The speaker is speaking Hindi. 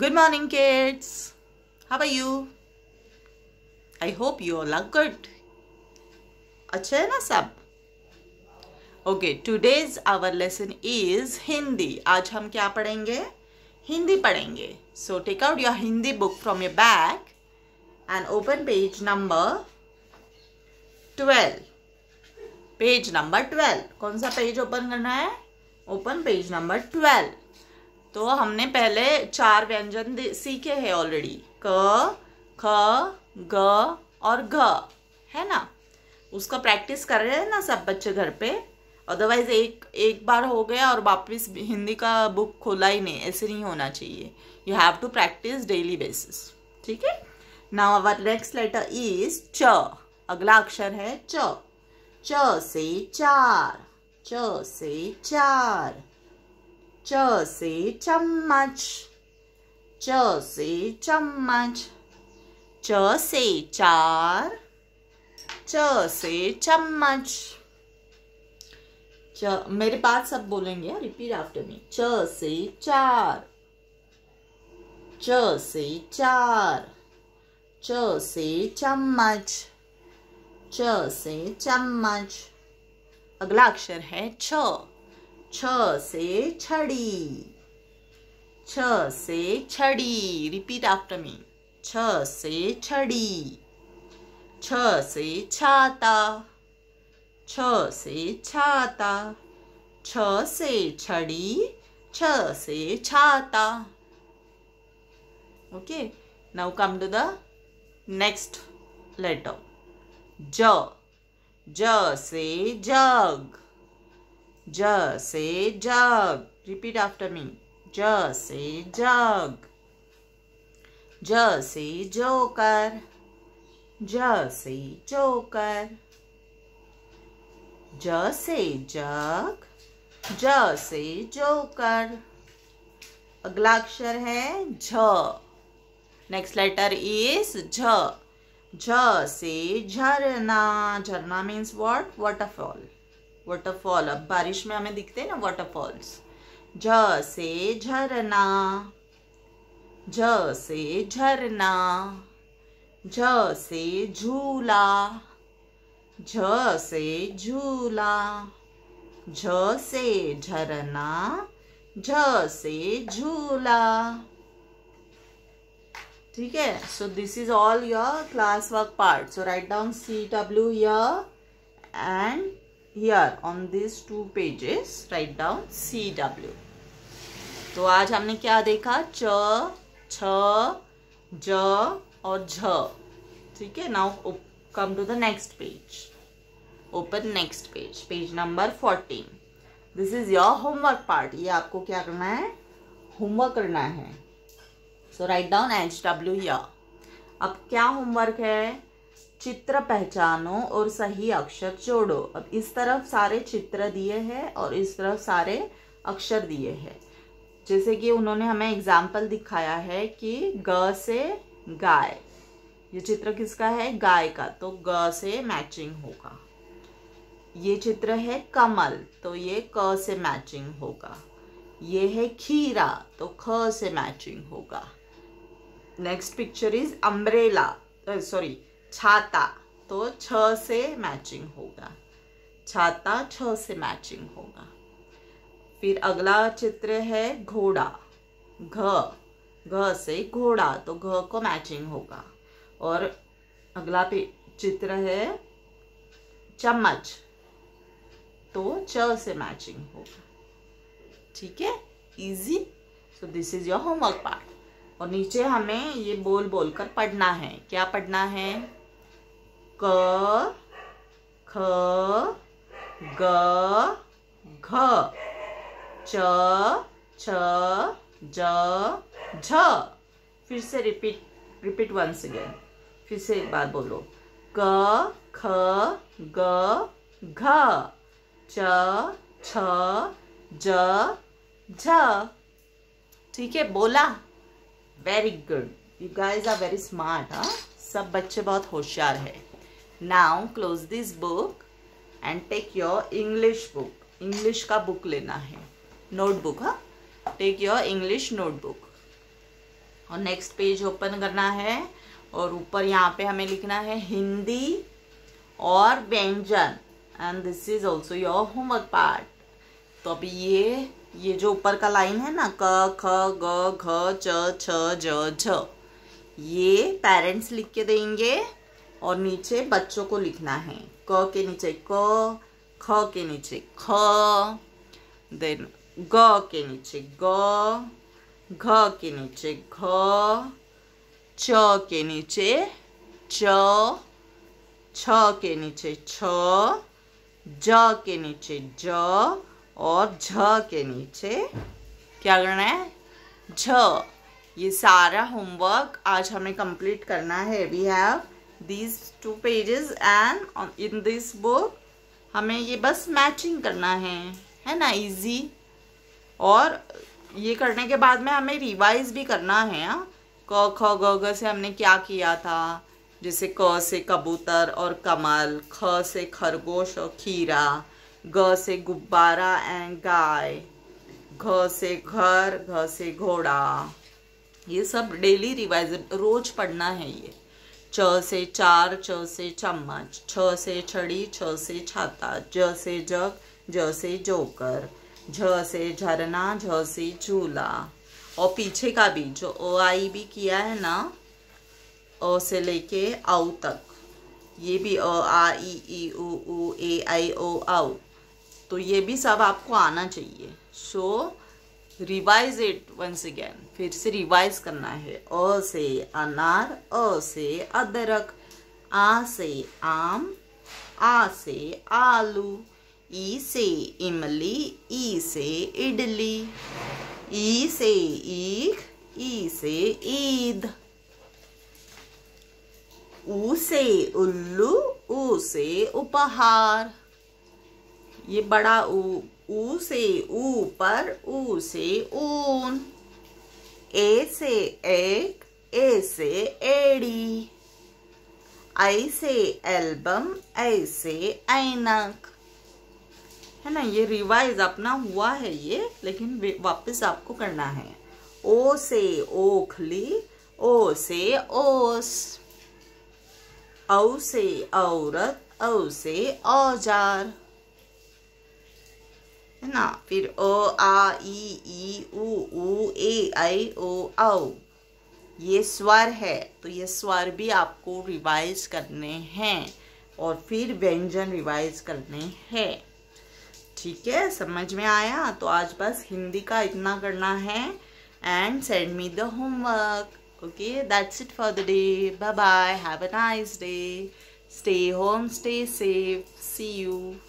Good morning kids. How are you I hope you all are good. अच्छे है ना सब okay today's our lesson is Hindi आज हम क्या पढ़ेंगे हिंदी पढ़ेंगे so take out your Hindi book from your bag and open page number twelve page number twelve कौन सा पेज ओपन करना है ओपन पेज नंबर ट्वेल्व तो हमने पहले चार व्यंजन सीखे हैं ऑलरेडी क ख ग और घ है ना उसका प्रैक्टिस कर रहे हैं ना सब बच्चे घर पे अदरवाइज एक एक बार हो गया और वापस हिंदी का बुक खोला ही नहीं ऐसे नहीं होना चाहिए you have to practise daily basis ठीक है now our next letter is च अगला अक्षर है च च से चार च से चार च से चम्मच च से चम्मच च से चार च से चम्मच च मेरे पास सब बोलेंगे रिपीट आफ्टर मी च से चार च से चार च से चम्मच च से चम्मच अगला अक्षर है छ छ से छड़ी छ से छड़ी रिपीट आफ्टर मी छ से छड़ी छ से छाता छ से छाता छ से छड़ी छ से छाता okay now come to the next letter ज ज से जग ज से जग रिपीट आफ्टर मी ज से जग ज से जोकर ज से जोकर ज से जग ज से जोकर अगला अक्षर है झ नेक्स्ट लेटर इज झ झ से झरना झरना मीन्स वॉट वॉटरफॉल वॉटरफॉल अब बारिश में हमें दिखते हैं ना वॉटरफॉल्स ज से झरना ज से झरना झ से झूला झ से झूला झ से झरना झ से झूला ठीक है so this is all your class work part so write down C W यर and on this two pages write down C W तो आज हमने क्या देखा च छ ज और झ ठीक है now come to the next page open next page page number fourteen this is your homework part ये आपको क्या करना है होमवर्क करना है so write down H W य अब क्या होमवर्क है चित्र पहचानो और सही अक्षर जोड़ो अब इस तरफ सारे चित्र दिए हैं और इस तरफ सारे अक्षर दिए हैं जैसे कि उन्होंने हमें एग्जाम्पल दिखाया है कि ग से गाय ये चित्र किसका है गाय का तो ग से मैचिंग होगा ये चित्र है कमल तो ये क से मैचिंग होगा ये है खीरा तो ख से मैचिंग होगा next picture is umbrella sorry छाता तो छ से मैचिंग होगा छाता छ से मैचिंग होगा फिर अगला चित्र है घोड़ा घ घ से घोड़ा तो घ को मैचिंग होगा और अगला चित्र है चम्मच तो च से मैचिंग होगा ठीक है easy so this is your homework part और नीचे हमें ये बोल बोल कर पढ़ना है क्या पढ़ना है क ख ग घ च छ ज झ फिर से रिपीट रिपीट वंस अगेन फिर से एक बार बोलो क ख ग घ च छ ज झ ठीक है बोला very good you guys are very smart हाँ सब बच्चे बहुत होशियार हैं now close this book and take your English book English का बुक लेना है नोटबुक हाँ टेक योर इंग्लिश नोटबुक और नेक्स्ट पेज ओपन करना है और ऊपर यहाँ पे हमें लिखना है हिंदी और व्यंजन and this is also your homework part तो अभी ये ये जो ऊपर का लाइन है ना क ख ग घ च छ ज झ ये पेरेंट्स लिख के देंगे और नीचे बच्चों को लिखना है क के नीचे क ख के नीचे ख देन ग के नीचे ग घ के नीचे घ च के नीचे च छ के नीचे छ ज के नीचे ज और झ के नीचे क्या करना है झ ये सारा होमवर्क आज हमें कंप्लीट करना है we have these two pages and on, in this book हमें ये बस मैचिंग करना है है ना इजी और ये करने के बाद में हमें रिवाइज भी करना है हाँ? क ख ग से हमने क्या किया था जैसे क से कबूतर और कमल ख से खरगोश और खीरा ग से गुब्बारा एंड गाय घ से घर घ से घोड़ा ये सब डेली रिवाइज रोज पढ़ना है ये च से चार च से चम्मच छ से छड़ी छ से छाता ज से जग ज से जोकर झ से झरना झ से झूला और पीछे का भी जो ओ आई भी किया है ना ओ से लेके आउ तक ये भी ओ आ ई ई उ ऊ ए आई ओ आउ तो ये भी सब आपको आना चाहिए so so, revise it once again फिर से रिवाइज करना है अ से अनार अ से अदरक आ से आम आ से आलू ई से इमली ई से इडली ई से ईख ई से ईद ऊ से उल्लू ऊ से उपहार ये बड़ा ऊ ऊ से ऊपर ऊ से ऊन ए से एक ए से एड़ी आई से एल्बम आई से ऐनक है ना ये रिवाइज अपना हुआ है ये लेकिन वापस आपको करना है ओ से ओखली ओ से ओस औ से औरत औ से औजार है ना फिर ओ आ ई ई उ ऊ ए आई ओ औ ये स्वर है तो ये स्वर भी आपको रिवाइज करने हैं और फिर व्यंजन रिवाइज करने हैं ठीक है समझ में आया तो आज बस हिंदी का इतना करना है and send me the homework okay that's it for the day bye bye have a nice day stay home stay safe see you